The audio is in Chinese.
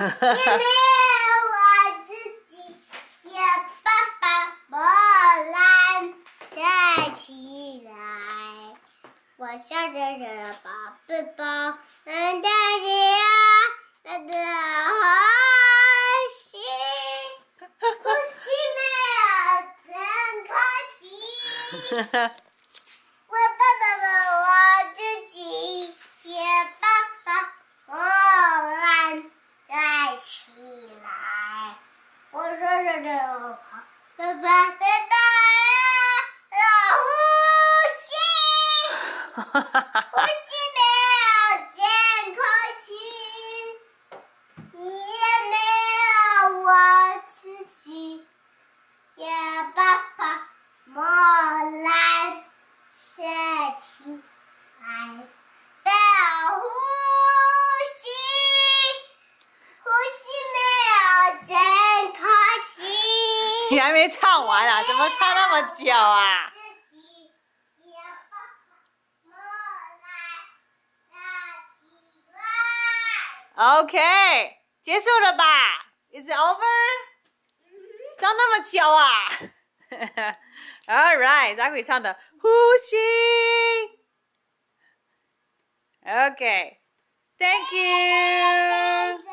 没有我自己，有爸爸我来站起来。我笑着把背包扔在你呀，爸爸，好开心，不是没有真开心，我爸。拜拜拜拜，老呼吸。哈。还没唱完啊？怎么唱那么久啊？OK，结束了吧？Is it over？唱那么久啊？All right，咱可以唱的呼吸。o s she？OK，Thank you。